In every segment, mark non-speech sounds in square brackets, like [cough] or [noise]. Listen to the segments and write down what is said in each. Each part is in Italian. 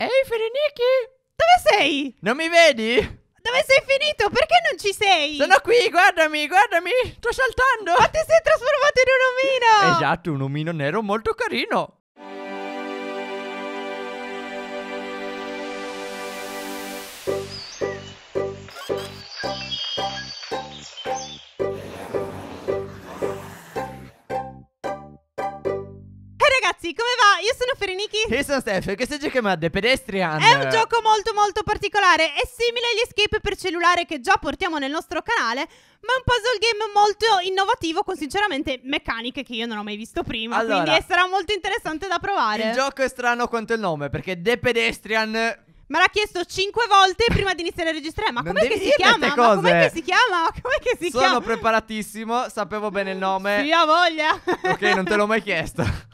Ehi Fereniki! Dove sei? Non mi vedi? Dove sei finito? Perché non ci sei? Sono qui, guardami, guardami, sto saltando. Ma ti sei trasformato in un omino! Esatto, un omino nero molto carino. ragazzi, come va? Io sono Ferenichi. Io sono Steph e questo giochiamo a The Pedestrian. È un gioco molto molto particolare, è simile agli escape per cellulare che già portiamo nel nostro canale, ma è un puzzle game molto innovativo con sinceramente meccaniche che io non ho mai visto prima, allora, quindi sarà molto interessante da provare. Il gioco è strano quanto il nome, perché The Pedestrian me l'ha chiesto cinque volte prima di iniziare a registrare. Ma com'è che si chiama? Ma com'è che si chiama? com'è che si Sono chiama? Sono preparatissimo, sapevo bene il nome. Sì, ha voglia. ok, non te l'ho mai chiesto. [laughs]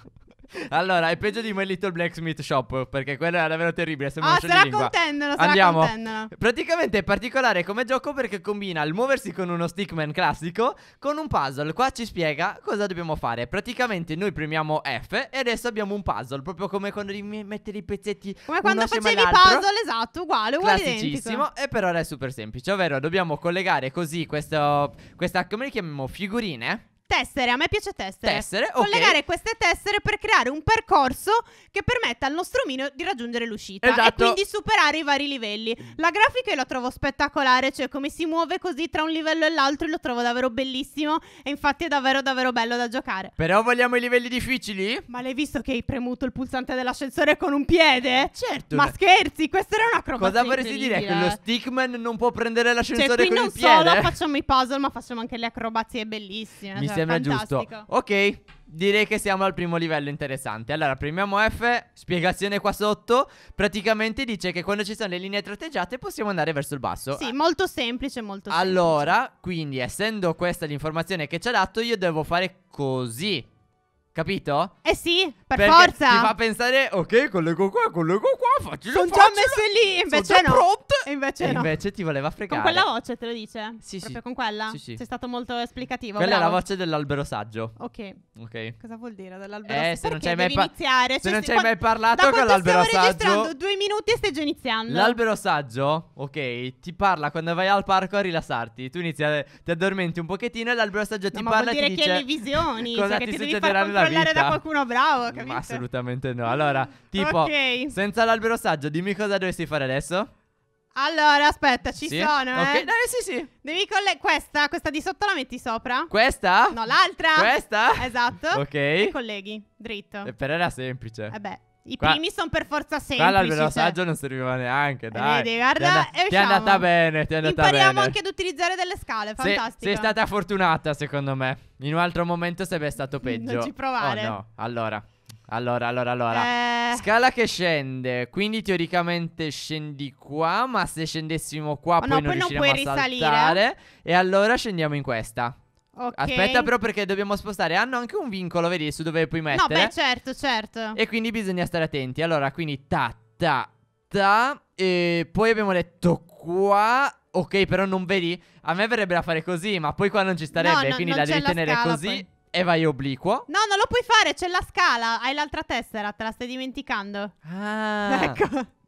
Allora, è peggio di My Little Blacksmith Shop, perché quello era davvero terribile, sembra oh, ah, sarà contendono, sarà Andiamo. Contendono. Praticamente è particolare come gioco perché combina il muoversi con uno stickman classico con un puzzle. Qua ci spiega cosa dobbiamo fare. Praticamente noi premiamo F e adesso abbiamo un puzzle, proprio come quando devi mettere i pezzetti Come quando facevi puzzle, esatto, uguale, uguale Classicissimo, identico. e per ora è super semplice, ovvero dobbiamo collegare così questo, questa, come li chiamiamo, figurine Tessere, a me piace tessere. Tessere, ok. Collegare queste tessere per creare un percorso che permetta al nostro omino di raggiungere l'uscita esatto. e quindi superare i vari livelli. La grafica io la trovo spettacolare, cioè come si muove così tra un livello e l'altro, lo trovo davvero bellissimo e infatti è davvero davvero bello da giocare. Però vogliamo i livelli difficili? Ma l'hai visto che hai premuto il pulsante dell'ascensore con un piede? Eh, certo. Ma scherzi, questa era una cromata. Cosa vorresti dire? Che lo stickman non può prendere cioè, l'ascensore cioè, con un piede? Cioè, qui non solo facciamo i puzzle, ma facciamo anche le acrobazie bellissime. Mi cioè sembra giusto. Ok, direi che siamo al primo livello interessante. Allora, premiamo F, spiegazione qua sotto. Praticamente dice che quando ci sono le linee tratteggiate possiamo andare verso il basso. Sì, molto semplice, molto semplice. Allora, quindi essendo questa l'informazione che ci ha dato, io devo fare così. Capito? Eh sì, per Perché forza. Ti fa pensare, ok, collego qua, collego qua, faccio Sono già messe lì, invece sono già no. Pronte. E invece e no. invece ti voleva fregare. Con quella voce te lo dice? Sì, Proprio sì. con quella? Sì, sì. Sei stato molto esplicativo. Quella bravo. è la voce dell'albero saggio. Ok. Ok. Cosa vuol dire dell'albero saggio? Eh, se Perché non c'hai mai, par- iniziare, se cioè, non c'hai quando... mai parlato con l'albero saggio. stiamo registrando due minuti e stai già iniziando. L'albero saggio, ok, ti parla quando vai al parco a rilassarti. Tu inizi a... ti addormenti un pochettino e l'albero saggio no, ti parla e ti dice... ma vuol dire che hai le visioni, [laughs] cosa cioè ti, ti succederà nella nella vita. da qualcuno bravo, capito? Ma assolutamente no. Allora, tipo, okay. senza l'albero saggio, dimmi cosa dovresti fare adesso. Allora, aspetta, ci sì? sono, okay. eh. No, sì, sì. Devi colle- questa, questa di sotto la metti sopra. Questa? No, l'altra. Questa? Esatto. Ok. E colleghi, dritto. E eh, per era semplice. Eh beh. I qua, primi sono per forza semplici. Qua l'albero cioè. saggio non serviva neanche, eh, dai. Vedi, guarda, ti è, ti è andata bene, ti è andata Impariamo bene. anche ad utilizzare delle scale, fantastico. Sei stata fortunata, secondo me. In un altro momento sarebbe stato peggio. Non ci provare. Oh, no, allora. Allora, allora, allora. Eh... Scala che scende. Quindi teoricamente scendi qua. Ma se scendessimo qua, oh, poi no, non poi non riusciremo a risalire. E allora scendiamo in questa. Okay. Aspetta però perché dobbiamo spostare Hanno anche un vincolo, vedi, su dove puoi mettere No, beh, certo, certo E quindi bisogna stare attenti Allora, quindi ta, ta, ta E poi abbiamo detto qua Ok, però non vedi? A me verrebbe da fare così, ma poi qua non ci starebbe no, no, Quindi la devi la tenere scala, così poi. E vai obliquo No, non lo puoi fare, c'è la scala Hai l'altra tessera, te la stai dimenticando Ah [laughs] Ecco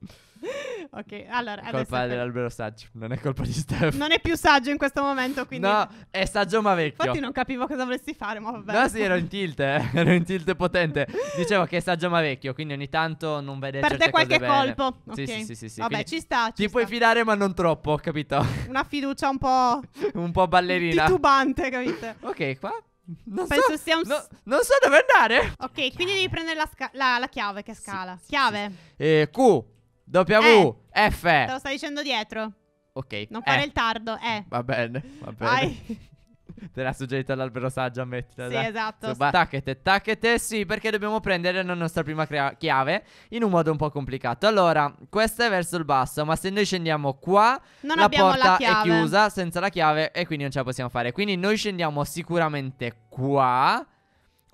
[laughs] ok, allora... È colpa dell'albero saggio, non è colpa di Steph. Non è più saggio in questo momento, quindi... No, è saggio ma vecchio. Infatti non capivo cosa volessi fare, ma vabbè. No, sì, ero in tilt, eh. [laughs] ero in tilt potente. Dicevo che è saggio ma vecchio, quindi ogni tanto non vede Perde qualche colpo. Okay. Sì, sì, sì, sì, sì. Vabbè, quindi ci sta, ci Ti sta. puoi fidare ma non troppo, capito? Una fiducia un po'... [laughs] un po' ballerina. Titubante, capito? ok, qua... Non Penso so, sia un... No, non so dove andare. Ok, quindi devi prendere la, la, la chiave che scala. Sì, chiave. Sì. Eh, Q. W, eh, F. Te lo stai dicendo dietro. Ok. Non fare eh. il tardo, eh. Va bene, va bene. Vai. [laughs] Te l'ha suggerito l'albero saggio, a ammettila. Sì, dai. esatto. tacchete, tacchete, sì, perché dobbiamo prendere la nostra prima chiave in un modo un po' complicato. Allora, questa è verso il basso, ma se noi scendiamo qua, non la porta la è chiusa senza la chiave e quindi non ce la possiamo fare. Quindi noi scendiamo sicuramente qua.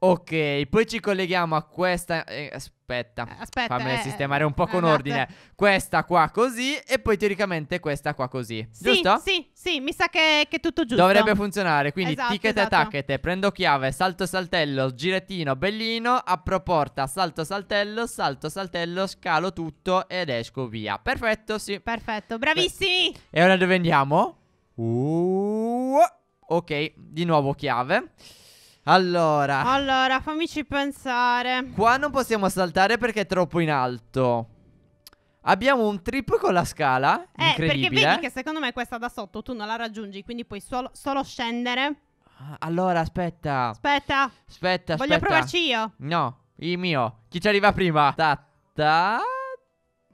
Ok, poi ci colleghiamo a questa. Eh, aspetta, eh, aspetta Fammi eh, sistemare un po' con esatto. ordine. Questa qua così, e poi teoricamente questa qua così. Sì, giusto? Sì, sì, mi sa che, che è tutto giusto. Dovrebbe funzionare. Quindi esatto, ticket esatto. tacchete, prendo chiave, salto saltello, girettino, bellino, apro porta, salto saltello, salto saltello, scalo tutto ed esco via. Perfetto, sì. Perfetto, bravissimi. E ora dove andiamo? Uh, ok, di nuovo chiave. Allora. Allora, fammici pensare. Qua non possiamo saltare perché è troppo in alto. Abbiamo un trip con la scala. Eh, perché vedi che secondo me questa da sotto tu non la raggiungi, quindi puoi solo, solo scendere. Ah, allora, aspetta. Aspetta. Aspetta, aspetta. Voglio provarci io. No, il mio. Chi ci arriva prima? Ta ta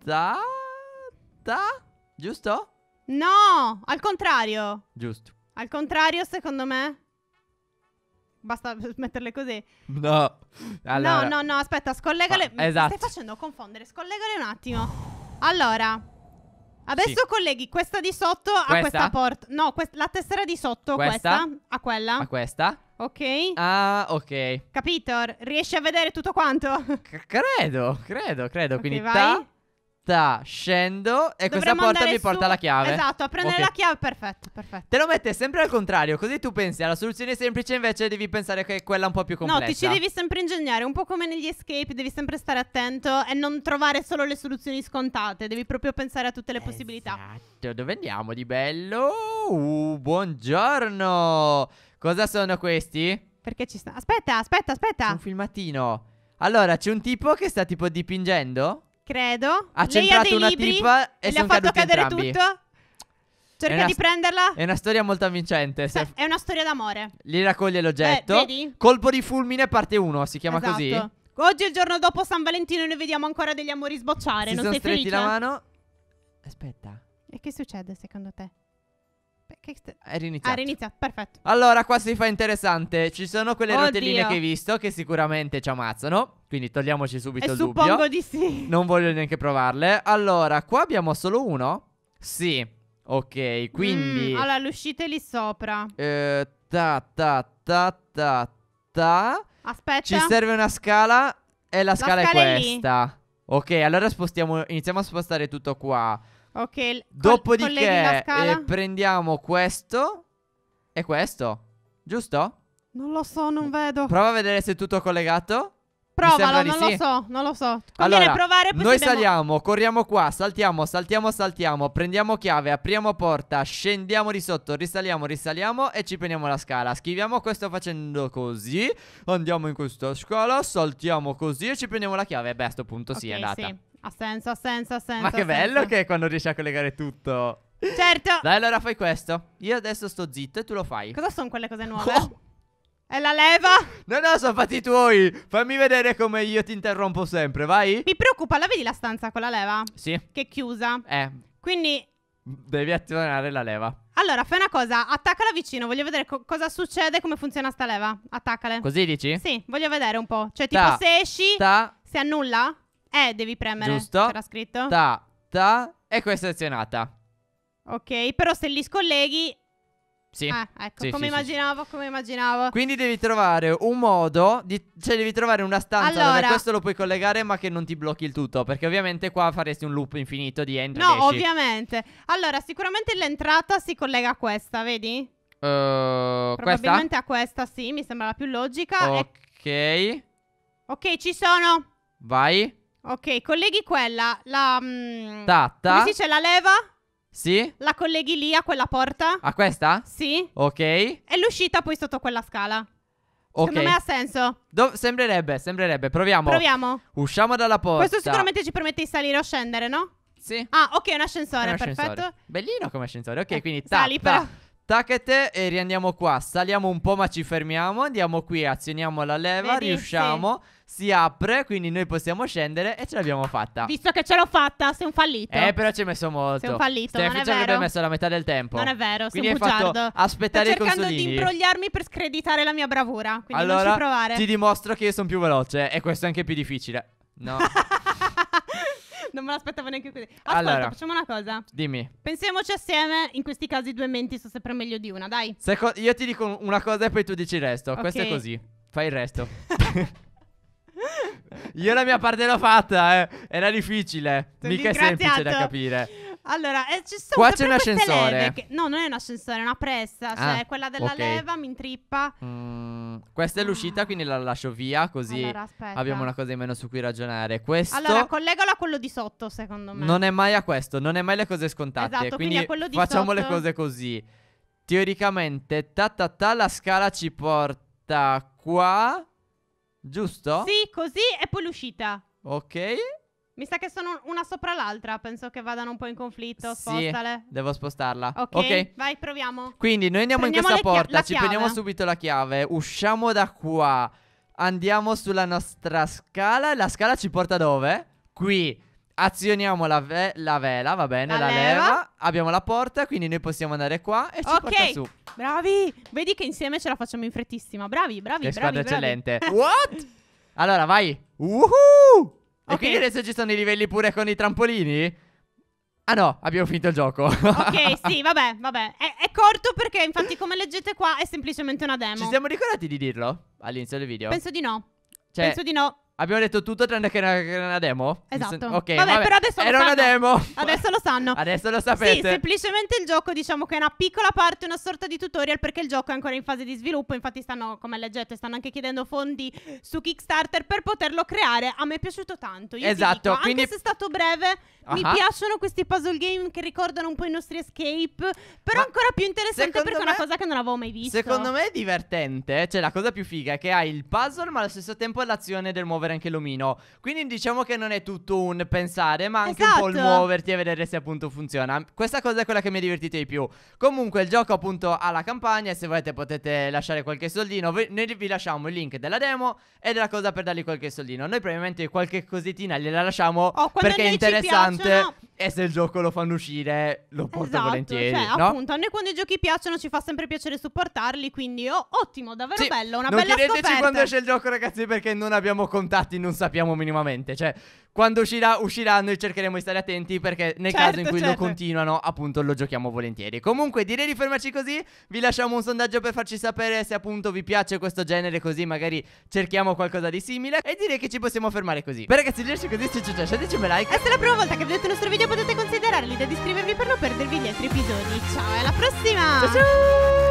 ta ta. Giusto? No, al contrario. Giusto. Al contrario, secondo me. Basta [laughs] metterle così. No. Allora. No, no, no, aspetta, scollegale. Ah, esatto. Mi stai esatto. facendo confondere. Scollegale un attimo. Allora. Adesso sì. colleghi questa di sotto questa? a questa porta. No, quest- la tessera di sotto, questa? questa, a quella. A questa. Ok. Ah, ok. Capito? Riesci a vedere tutto quanto? C- credo, credo, credo. Okay, Quindi vai. ta porta scendo e Dovremmo questa porta mi su... porta la chiave. Esatto, a prendere okay. la chiave, perfetto, perfetto. Te lo mette sempre al contrario, così tu pensi alla soluzione semplice invece devi pensare che è quella un po' più complessa. No, ti ci devi sempre ingegnare, un po' come negli escape, devi sempre stare attento e non trovare solo le soluzioni scontate, devi proprio pensare a tutte le esatto. possibilità. Esatto, dove andiamo di bello? Uh, buongiorno! Cosa sono questi? Perché ci sta? Aspetta, aspetta, aspetta. C'è un filmatino. Allora, c'è un tipo che sta tipo dipingendo? Credo. Ha centrato una tipa e, e le ha fatto cadere entrambi. tutto. Cerca una, di prenderla. È una storia molto avvincente. Sa, è una storia d'amore. Gli raccoglie l'oggetto. Eh, Colpo di fulmine, parte 1. Si chiama esatto. così. Oggi, è il giorno dopo San Valentino, noi vediamo ancora degli amori sbocciare. Si non sei felice? la mano. Aspetta. E che succede secondo te? Era riniziato. Ah, riniziato, perfetto. Allora, qua si fa interessante. Ci sono quelle Oddio. rotelline che hai visto che sicuramente ci ammazzano. Quindi togliamoci subito e il dubbio. Suppongo di sì. Non voglio neanche provarle. Allora, qua abbiamo solo uno? Sì. Ok, quindi... Mm, allora, l'uscita è lì sopra. Eh, ta, ta, ta, ta, ta. Aspetta. Ci serve una scala e la, la scala, scala, è questa. È ok, allora spostiamo... Iniziamo a spostare tutto qua. Ok. Col- Dopodiché eh, prendiamo questo e questo, giusto? Non lo so, non vedo. Prova a vedere se è tutto collegato. Provalo, non sì. lo so, non lo so. Conviene allora, provare poi Noi dobbiamo... saliamo, corriamo qua, saltiamo, saltiamo, saltiamo, prendiamo chiave, apriamo porta, scendiamo di sotto, risaliamo, risaliamo e ci prendiamo la scala. Schiviamo questo facendo così, andiamo in questa scala, saltiamo così e ci prendiamo la chiave. Beh, a questo punto okay, sì, è andata. Sì. Ha senso, ha senso, ha senso. Ma che bello senso. che quando riesci a collegare tutto. Certo. Dai, allora fai questo. Io adesso sto zitto e tu lo fai. Cosa sono quelle cose nuove? Oh. È la leva? No, no, sono fatti tuoi. Fammi vedere come io ti interrompo sempre, vai. Mi preoccupa, la vedi la stanza con la leva? Sì. Che è chiusa. Eh. Quindi... Devi azionare la leva. Allora, fai una cosa, attaccala vicino, voglio vedere co cosa succede, come funziona sta leva. Attaccale. Così dici? Sì, voglio vedere un po'. Cioè, tipo, ta, se esci, ta. si annulla? Eh, devi premere. Giusto. C'era scritto. Ta, ta. E questa è azionata. Ok, però se li scolleghi... Sì. Ah, ecco, sì, come sì, immaginavo, sì. come immaginavo. Quindi devi trovare un modo, di, cioè devi trovare una stanza allora, dove questo lo puoi collegare ma che non ti blocchi il tutto, perché ovviamente qua faresti un loop infinito di entry. No, ovviamente. Allora, sicuramente l'entrata si collega a questa, vedi? Uh, Probabilmente questa? a questa, sì, mi sembra la più logica. Ok. E... Ok, ci sono. Vai. Ok, colleghi quella, la... Mm, Tatta. Come si dice, la leva? Sì. La colleghi lì a quella porta? A questa? Sì. Ok. E l'uscita poi sotto quella scala. Ok. Secondo me ha senso. Do sembrerebbe, sembrerebbe. Proviamo. Proviamo. Usciamo dalla porta. Questo sicuramente ci permette di salire o scendere, no? Sì. Ah, ok, un ascensore, un perfetto. Bellino come ascensore. Ok, eh, quindi tap, sali, però. Tacchete e riandiamo qua. Saliamo un po' ma ci fermiamo. Andiamo qui, azioniamo la leva, Vedi, riusciamo. Sì. Si apre, quindi noi possiamo scendere e ce l'abbiamo fatta. Visto che ce l'ho fatta, sei un fallito. Eh, però ci hai messo molto. Sei un fallito, Steph, non è vero. messo la metà del tempo. Non è vero, quindi sei un bugiardo. aspettare Sto cercando di imbrogliarmi per screditare la mia bravura, quindi allora, non ci provare. ti dimostro che io sono più veloce e questo è anche più difficile. No. [laughs] Non me l'aspettavo neanche così. Ascolta, allora, facciamo una cosa. Dimmi. Pensiamoci assieme. In questi casi due menti sono sempre meglio di una, dai. Seco- io ti dico una cosa e poi tu dici il resto. Okay. Questo è così. Fai il resto. [laughs] io la mia parte l'ho fatta, eh. Era difficile. Sono Mica è semplice da capire. Allora, eh, ci sono Qua c'è un ascensore. Che... No, non è un ascensore, è una pressa. Cioè ah, cioè, quella della okay. leva mi intrippa. Mm, questa è ah. l'uscita, ah. quindi la lascio via. Così allora, abbiamo una cosa in meno su cui ragionare. Questo. Allora, collegalo a quello di sotto, secondo me. Non è mai a questo, non è mai le cose scontate. Esatto, quindi, quindi facciamo sotto... le cose così. Teoricamente, ta ta ta, la scala ci porta qua. Giusto? Sì, così e poi l'uscita. Ok. Mi sa che sono una sopra l'altra, penso che vadano un po' in conflitto. Spostale. Sì, devo spostarla. Ok, vai, proviamo. Quindi noi andiamo Prendiamo in questa porta, ci prendiamo subito la chiave, usciamo da qua. Andiamo sulla nostra scala. La scala ci porta dove? Qui. Azioniamo la, ve la vela, va bene, la, la leva. leva. Abbiamo la porta, quindi noi possiamo andare qua e ci okay. porta su. Bravi! Vedi che insieme ce la facciamo in frettissima. Bravi, bravi, che bravi. Che squadra bravi. eccellente. [laughs] What? Allora, vai. Woohoo! E okay. quindi adesso ci sono i livelli pure con i trampolini? Ah no, abbiamo finito il gioco. ok, [laughs] sì, vabbè, vabbè. È, è, corto perché infatti come leggete qua è semplicemente una demo. Ci siamo ricordati di dirlo all'inizio del video? Penso di no. Cioè, Penso di no. Abbiamo detto tutto tranne che era una demo? Esatto. Sen- ok, vabbè, vabbè, però adesso era una demo. Adesso lo sanno. [laughs] adesso lo sapete. Sì, semplicemente il gioco diciamo che è una piccola parte, una sorta di tutorial perché il gioco è ancora in fase di sviluppo, infatti stanno, come leggete, stanno anche chiedendo fondi su Kickstarter per poterlo creare. A me è piaciuto tanto. Io esatto, dico, quindi... anche se è stato breve, uh-huh. mi piacciono questi puzzle game che ricordano un po' i nostri escape, però Ma ancora più interessante perché me... è una cosa che non avevo mai visto. Secondo me è divertente, cioè la cosa più figa è che hai il puzzle ma allo stesso tempo l'azione del muovere muovere anche l'omino. Quindi diciamo che non è tutto un pensare, ma anche esatto. un po' il esatto. muoverti e vedere se appunto funziona. Questa cosa è quella che mi ha divertito di più. Comunque il gioco appunto ha la campagna se volete potete lasciare qualche soldino. Noi vi lasciamo il link della demo e della cosa per dargli qualche soldino. Noi probabilmente qualche cositina gliela lasciamo oh, perché è interessante. Piacciono e se il gioco lo fanno uscire, lo porto esatto, volentieri. Cioè, no? appunto, a noi quando i giochi piacciono ci fa sempre piacere supportarli. Quindi, oh, ottimo, davvero sì, bello. Una non bella chiedeteci scoperta. quando esce il gioco, ragazzi, perché non abbiamo contatti, non sappiamo minimamente. Cioè, quando uscirà, usciranno e cercheremo di stare attenti perché nel certo, caso in cui certo. lo continuano, appunto, lo giochiamo volentieri. Comunque, direi di fermarci così. Vi lasciamo un sondaggio per farci sapere se appunto vi piace questo genere, così magari cerchiamo qualcosa di simile. E direi che ci possiamo fermare così. Beh, ragazzi, dirci così, se ci piace, ditemi like. E se è la prima volta che vedete il nostro video potete considerare l'idea di iscrivervi per non perdervi gli altri episodi. Ciao, alla prossima! Ciao! ciao!